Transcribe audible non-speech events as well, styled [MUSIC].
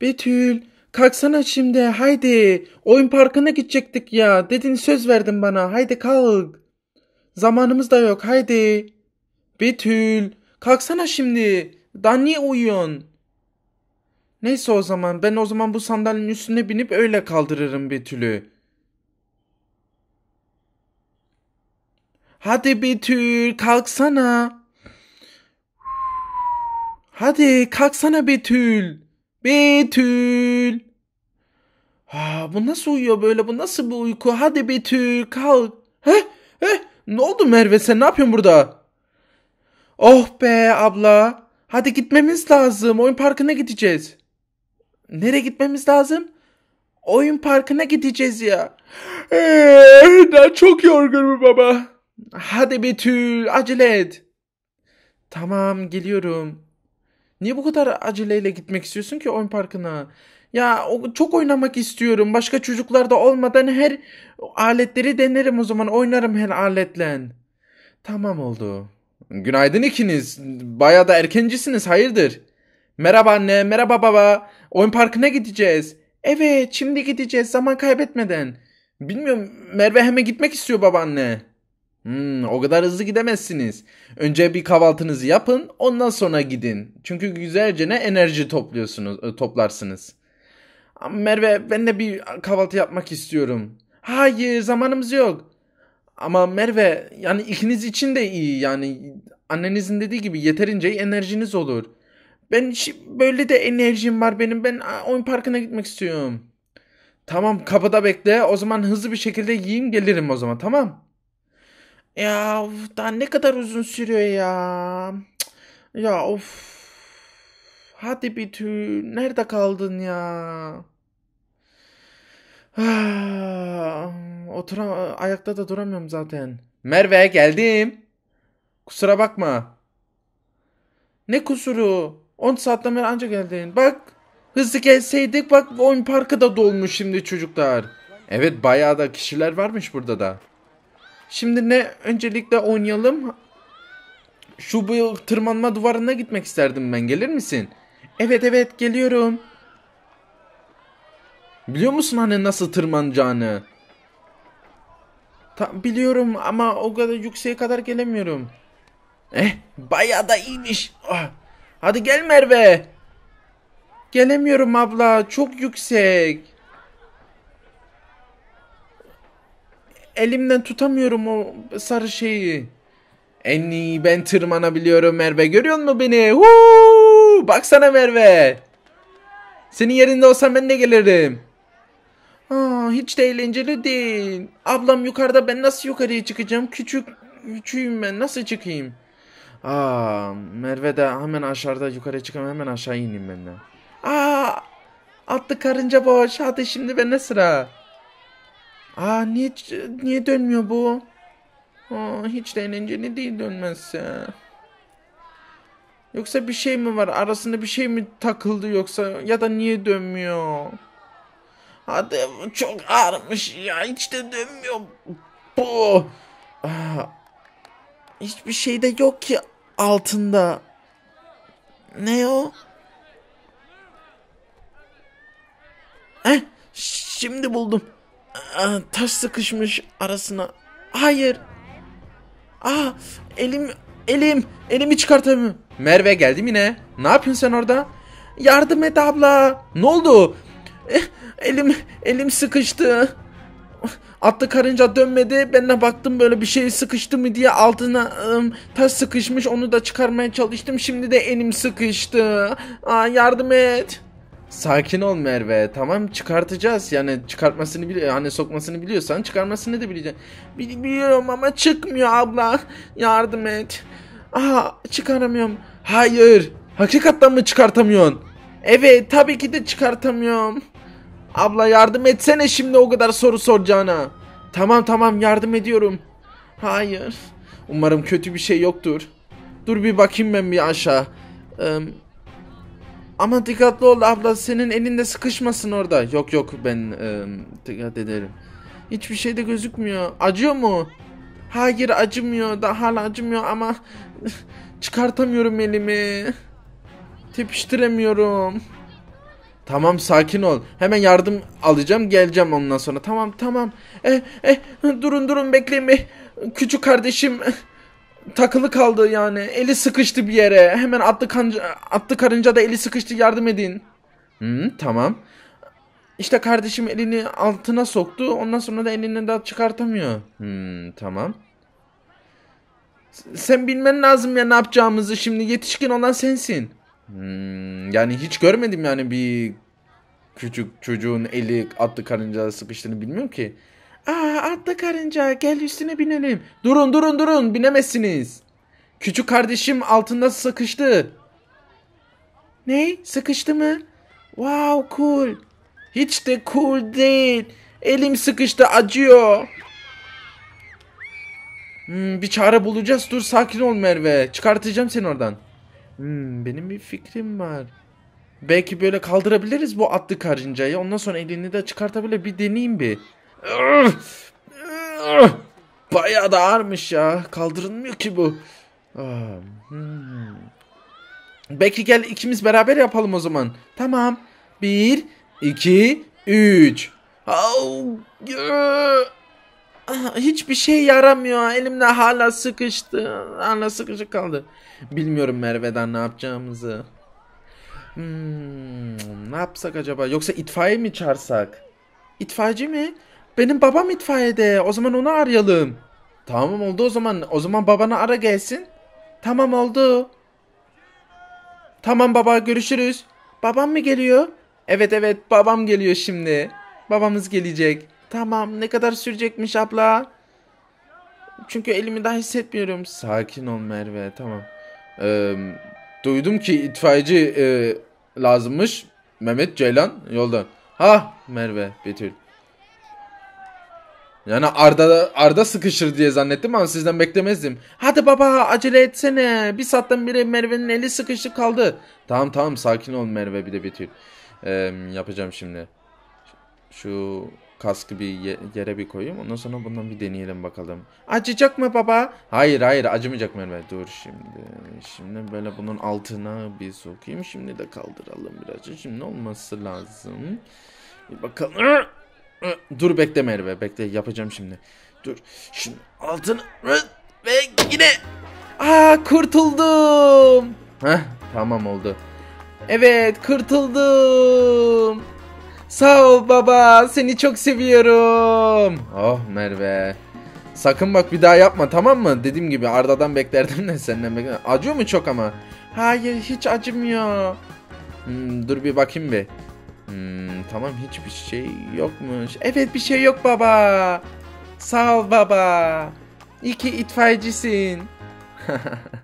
Betül kalksana şimdi haydi. Oyun parkına gidecektik ya. Dedin söz verdin bana. Haydi kalk. Zamanımız da yok haydi. Betül kalksana şimdi. Daha niye uyuyorsun? Neyse o zaman ben o zaman bu sandalyenin üstüne binip öyle kaldırırım Betül'ü. Hadi Betül kalksana. Hadi kalksana Betül. Betül. Ha, bu nasıl uyuyor böyle? Bu nasıl bir uyku? Hadi Betül kalk. He? He? Ne oldu Merve sen ne yapıyorsun burada? Oh be abla. Hadi gitmemiz lazım. Oyun parkına gideceğiz. Nereye gitmemiz lazım? Oyun parkına gideceğiz ya. Eee, ben çok yorgunum baba. Hadi Betül acele et. Tamam geliyorum. Niye bu kadar aceleyle gitmek istiyorsun ki oyun parkına? Ya çok oynamak istiyorum. Başka çocuklar da olmadan her aletleri denerim o zaman. Oynarım her aletle. Tamam oldu. Günaydın ikiniz. Baya da erkencisiniz. Hayırdır? Merhaba anne, merhaba baba. Oyun parkına gideceğiz. Evet, şimdi gideceğiz zaman kaybetmeden. Bilmiyorum Merve hemen gitmek istiyor babaanne. Hmm, o kadar hızlı gidemezsiniz. Önce bir kahvaltınızı yapın, ondan sonra gidin. Çünkü güzelce ne enerji topluyorsunuz, e, toplarsınız. Merve, ben de bir kahvaltı yapmak istiyorum. Hayır, zamanımız yok. Ama Merve, yani ikiniz için de iyi. Yani annenizin dediği gibi yeterince enerjiniz olur. Ben böyle de enerjim var benim. Ben oyun parkına gitmek istiyorum. Tamam, kapıda bekle. O zaman hızlı bir şekilde yiyeyim gelirim o zaman, tamam? Ya of, daha ne kadar uzun sürüyor ya. Ya of. Hadi bir tüy. Nerede kaldın ya? [SIGHS] Otura ayakta da duramıyorum zaten. Merve geldim. Kusura bakma. Ne kusuru? 10 saatten beri anca geldin. Bak hızlı gelseydik bak oyun parkı da dolmuş şimdi çocuklar. Evet bayağı da kişiler varmış burada da. Şimdi ne öncelikle oynayalım. Şu bu tırmanma duvarına gitmek isterdim ben. Gelir misin? Evet evet geliyorum. Biliyor musun hani nasıl tırmanacağını? Ta biliyorum ama o kadar yükseğe kadar gelemiyorum. Eh bayağı da iyiymiş. Ah. Hadi gel Merve. Gelemiyorum abla çok yüksek. Elimden tutamıyorum o sarı şeyi. En iyi ben tırmanabiliyorum Merve. Görüyor musun beni? Huu! Baksana Merve. Senin yerinde olsam ben de gelirim. Aa, hiç de eğlenceli değil. Ablam yukarıda ben nasıl yukarıya çıkacağım? Küçük küçüğüm ben nasıl çıkayım? Aa, Merve de hemen aşağıda Yukarı çıkam hemen aşağı ineyim ben de. Aa, attı karınca boş. Hadi şimdi ben ne sıra? Aa ah, niye, niye dönmüyor bu? Aa, ah, hiç denince ne değil dönmezse. Yoksa bir şey mi var? Arasında bir şey mi takıldı yoksa? Ya da niye dönmüyor? Hadi çok ağrımış ya. Hiç de dönmüyor. Bu. Aa, ah, hiçbir şey de yok ki altında. Ne o? Heh, şimdi buldum taş sıkışmış arasına. Hayır. Ah elim elim elimi çıkartamıyorum. Merve geldim yine. Ne yapıyorsun sen orada? Yardım et abla. Ne oldu? Eh, elim elim sıkıştı. Atlı karınca dönmedi. Ben de baktım böyle bir şey sıkıştı mı diye altına ım, taş sıkışmış. Onu da çıkarmaya çalıştım. Şimdi de elim sıkıştı. Aa, yardım et. Sakin ol Merve. Tamam çıkartacağız. Yani çıkartmasını bili hani sokmasını biliyorsan çıkarmasını da bileceksin. Bil biliyorum ama çıkmıyor abla. Yardım et. Aha çıkaramıyorum. Hayır. Hakikaten mi çıkartamıyorsun? Evet tabii ki de çıkartamıyorum. Abla yardım etsene şimdi o kadar soru soracağına. Tamam tamam yardım ediyorum. Hayır. Umarım kötü bir şey yoktur. Dur bir bakayım ben bir aşağı. Ee, ama dikkatli ol abla senin elinde sıkışmasın orada. Yok yok ben e, dikkat ederim. Hiçbir şey de gözükmüyor. Acıyor mu? Hayır acımıyor. Da hala acımıyor ama [LAUGHS] çıkartamıyorum elimi. Tepiştiremiyorum. Tamam sakin ol. Hemen yardım alacağım geleceğim ondan sonra. Tamam tamam. Eh, eh, durun durun bekleyin bir. Küçük kardeşim takılı kaldı yani. Eli sıkıştı bir yere. Hemen attı, kanca, attı karınca da eli sıkıştı yardım edin. Hı, tamam. İşte kardeşim elini altına soktu. Ondan sonra da elini daha çıkartamıyor. Hmm, tamam. Sen bilmen lazım ya ne yapacağımızı şimdi. Yetişkin olan sensin. Hmm, yani hiç görmedim yani bir küçük çocuğun eli attı karınca sıkıştığını bilmiyorum ki. Aa atla karınca gel üstüne binelim. Durun durun durun binemezsiniz. Küçük kardeşim altında sıkıştı. Ne? Sıkıştı mı? Wow cool. Hiç de cool değil. Elim sıkıştı acıyor. Hmm, bir çare bulacağız. Dur sakin ol Merve. Çıkartacağım seni oradan. Hmm, benim bir fikrim var. Belki böyle kaldırabiliriz bu atlı karıncayı. Ondan sonra elini de çıkartabilir. Bir deneyeyim bir. Bayağı da ağırmış ya. Kaldırılmıyor ki bu. Ah, hmm. gel ikimiz beraber yapalım o zaman. Tamam. Bir, iki, üç. Ah, hiçbir şey yaramıyor. Elimde hala sıkıştı. Hala sıkışık kaldı. Bilmiyorum Merve'den ne yapacağımızı. Hmm, ne yapsak acaba? Yoksa itfaiye mi çağırsak? İtfaiyeci mi? Benim babam itfaiyede. O zaman onu arayalım. Tamam oldu o zaman. O zaman babana ara gelsin. Tamam oldu. Tamam baba görüşürüz. Babam mı geliyor? Evet evet babam geliyor şimdi. Babamız gelecek. Tamam ne kadar sürecekmiş abla? Çünkü elimi daha hissetmiyorum. Sakin ol Merve tamam. Ee, duydum ki itfaiyeci e, lazımmış. Mehmet Ceylan yolda. Ha Merve Betül. Yani Arda Arda sıkışır diye zannettim ama sizden beklemezdim. Hadi baba acele etsene. Bir saatten biri Merve'nin eli sıkıştı kaldı. Tamam tamam sakin ol Merve bir de bitir. Ee, yapacağım şimdi. Şu kaskı bir yere bir koyayım. Ondan sonra bundan bir deneyelim bakalım. Acıcak mı baba? Hayır hayır acımayacak Merve. Dur şimdi. Şimdi böyle bunun altına bir sokayım. Şimdi de kaldıralım birazcık. Şimdi olması lazım. Bir bakalım. Dur bekle Merve. Bekle yapacağım şimdi. Dur. Şimdi altını ve yine. Aa kurtuldum. Heh tamam oldu. Evet kurtuldum. Sağ ol baba. Seni çok seviyorum. Oh Merve. Sakın bak bir daha yapma tamam mı? Dediğim gibi Arda'dan beklerdim de senden beklerdim. Acıyor mu çok ama? Hayır hiç acımıyor. Hmm, dur bir bakayım bir. Hmm, tamam hiçbir şey yokmuş. Evet bir şey yok baba. Sağ ol baba. İyi ki itfaiyecisin. [LAUGHS]